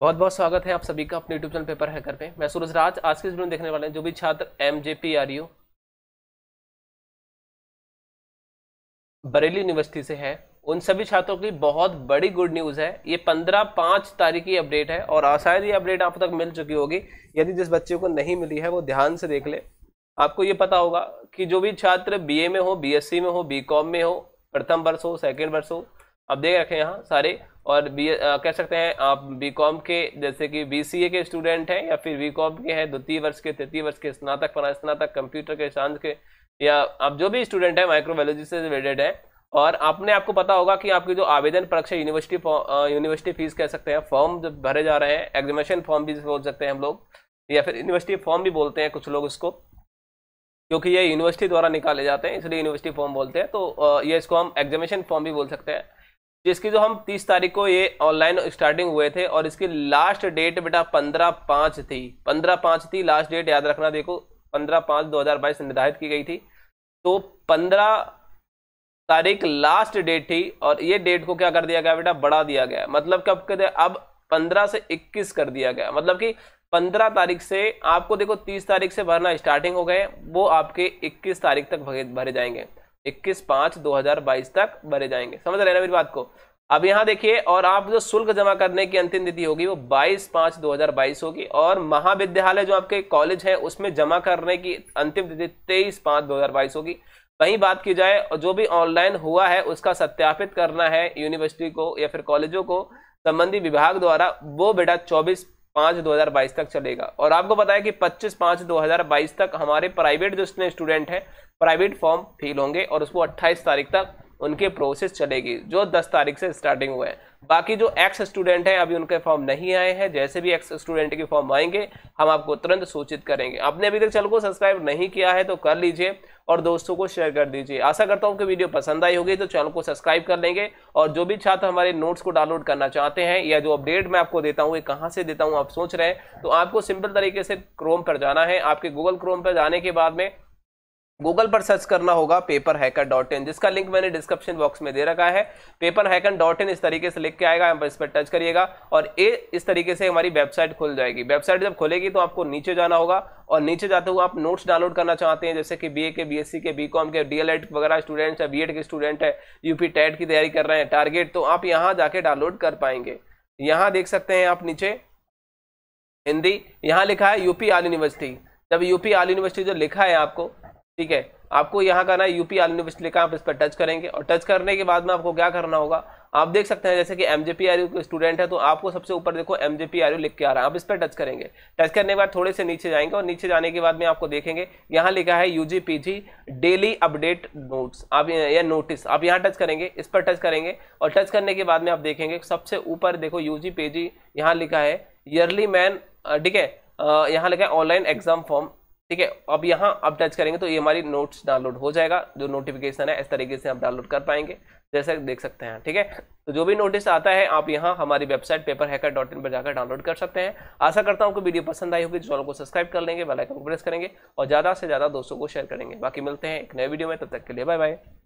बहुत बहुत स्वागत है आप सभी का अपने यूट्यूब चैनल पेपर हैकर पे मैं सूरज राज आज के इस वीडियो में देखने वाले हैं जो भी छात्र M J P R U Bareilly university से है उन सभी छात्रों की बहुत बड़ी गुड न्यूज़ है ये पंद्रह पाँच तारीख की अपडेट है और शायद ये अपडेट आप तक मिल चुकी होगी यदि जिस बच्चे को नहीं मिली है वो ध्यान से देख ले आपको ये पता होगा कि जो भी छात्र ए में हो सी में हो कॉम में हो प्रथम वर्ष हो सेकेंड वर्ष हो आप देख रखें यहाँ सारे और बी आ, कह सकते हैं आप बी कॉम के जैसे कि बी सी ए के स्टूडेंट हैं या फिर बी कॉम के हैं द्वितीय वर्ष के तृतीय वर्ष के स्नातक पर स्नातक कंप्यूटर के सांझ के या आप जो भी स्टूडेंट हैं माइक्रोबायोलॉजी से रिलेटेड हैं और आपने आपको पता होगा कि आपकी जो आवेदन परीक्षा यूनिवर्सिटी यूनिवर्सिटी फीस कह सकते हैं फॉर्म जो भरे जा रहे हैं एग्जामेशन फॉर्म भी बोल सकते हैं हम लोग या फिर यूनिवर्सिटी फॉर्म भी बोलते हैं कुछ लोग उसको क्योंकि ये यूनिवर्सिटी द्वारा निकाले जाते हैं इसलिए यूनिवर्सिटी फॉर्म बोलते हैं तो ये इसको हम एग्जामेशन फॉर्म भी बोल सकते हैं जिसकी जो हम तीस तारीख को ये ऑनलाइन स्टार्टिंग हुए थे और इसकी लास्ट डेट बेटा पंद्रह पाँच थी पंद्रह पाँच थी लास्ट डेट याद रखना देखो पंद्रह पाँच दो हज़ार बाईस निर्धारित की गई थी तो पंद्रह तारीख लास्ट डेट थी और ये डेट को क्या कर दिया गया बेटा बढ़ा दिया गया मतलब कब कहते अब पंद्रह से इक्कीस कर दिया गया मतलब कि पंद्रह तारीख से आपको देखो तीस तारीख से भरना स्टार्टिंग हो गए वो आपके इक्कीस तारीख तक भरे जाएंगे इक्कीस पांच दो हजार बाईस तक भरे जाएंगे समझ रहे हैं मेरी बात को अब यहाँ देखिए और आप जो शुल्क जमा करने की अंतिम तिथि होगी वो 22 पांच 2022 होगी और महाविद्यालय जो आपके कॉलेज है उसमें जमा करने की अंतिम तिथि 23 पांच 2022 होगी वहीं बात की जाए और जो भी ऑनलाइन हुआ है उसका सत्यापित करना है यूनिवर्सिटी को या फिर कॉलेजों को संबंधी विभाग द्वारा वो बेटा चौबीस पाँच दो हज़ार बाईस तक चलेगा और आपको पता है कि पच्चीस पाँच दो हज़ार बाईस तक हमारे प्राइवेट जो इसमें स्टूडेंट हैं प्राइवेट फॉर्म फिल होंगे और उसको अट्ठाईस तारीख तक उनके प्रोसेस चलेगी जो दस तारीख से स्टार्टिंग हुए हैं बाकी जो एक्स स्टूडेंट हैं अभी उनके फॉर्म नहीं आए हैं जैसे भी एक्स स्टूडेंट के फॉर्म आएंगे हम आपको तुरंत सूचित करेंगे आपने अभी तक चैनल को सब्सक्राइब नहीं किया है तो कर लीजिए और दोस्तों को शेयर कर दीजिए आशा करता हूँ कि वीडियो पसंद आई होगी तो चैनल को सब्सक्राइब कर लेंगे और जो भी छात्र हमारे नोट्स को डाउनलोड करना चाहते हैं या जो अपडेट मैं आपको देता हूँ ये कहाँ से देता हूँ आप सोच रहे हैं तो आपको सिंपल तरीके से क्रोम पर जाना है आपके गूगल क्रोम पर जाने के बाद में गूगल पर सर्च करना होगा पेपर हैकर डॉट इन जिसका लिंक मैंने डिस्क्रिप्शन बॉक्स में दे रखा है पेपर हैकर डॉट इन इस तरीके से लिख के आएगा आप इस पर टच करिएगा और ए इस तरीके से हमारी वेबसाइट खुल जाएगी वेबसाइट जब खुलेगी तो आपको नीचे जाना होगा और नीचे जाते हुए आप नोट्स डाउनलोड करना चाहते हैं जैसे कि बी के बी के बी के डी वगैरह स्टूडेंट्स है बी के स्टूडेंट है यूपी टेट की तैयारी कर रहे हैं टारगेट तो आप यहाँ जाके डाउनलोड कर पाएंगे यहाँ देख सकते हैं आप नीचे हिंदी यहाँ लिखा है यूपी आल यूनिवर्सिटी जब यूपी आल यूनिवर्सिटी जो लिखा है आपको ठीक है आपको यहाँ करना है यूपी आलू यूनिवर्सिटी लिखा आप इस पर टच करेंगे और टच करने के बाद में आपको क्या करना होगा आप देख सकते हैं जैसे कि M J P R U के स्टूडेंट है तो आपको सबसे ऊपर देखो M J P R U लिख के आ रहा है आप इस पर टच करेंगे टच करने के बाद थोड़े से नीचे जाएंगे और नीचे जाने के बाद में आपको देखेंगे यहाँ लिखा है U G P G daily update notes आप या नोटिस आप यहाँ टच करेंगे इस पर टच करेंगे और टच करने के बाद में आप देखेंगे सबसे ऊपर देखो यू जी पी जी यहाँ लिखा है ईयरली मैन ठीक है यहाँ लिखा है ऑनलाइन एग्जाम फॉर्म ठीक है अब यहाँ आप टच करेंगे तो ये हमारी नोट्स डाउनलोड हो जाएगा जो नोटिफिकेशन है इस तरीके से आप डाउनलोड कर पाएंगे जैसे देख सकते हैं ठीक है तो जो भी नोटिस आता है आप यहाँ हमारी website paper hacker dot in पर जाकर डाउनलोड कर सकते हैं आशा करता हूँ कि वीडियो पसंद आई होगी चैनल को सब्सक्राइब कर लेंगे बेलाइकन को प्रेस करेंगे और ज़्यादा से ज़्यादा दोस्तों को शेयर करेंगे बाकी मिलते हैं एक नए वीडियो में तब तक के लिए बाय बाय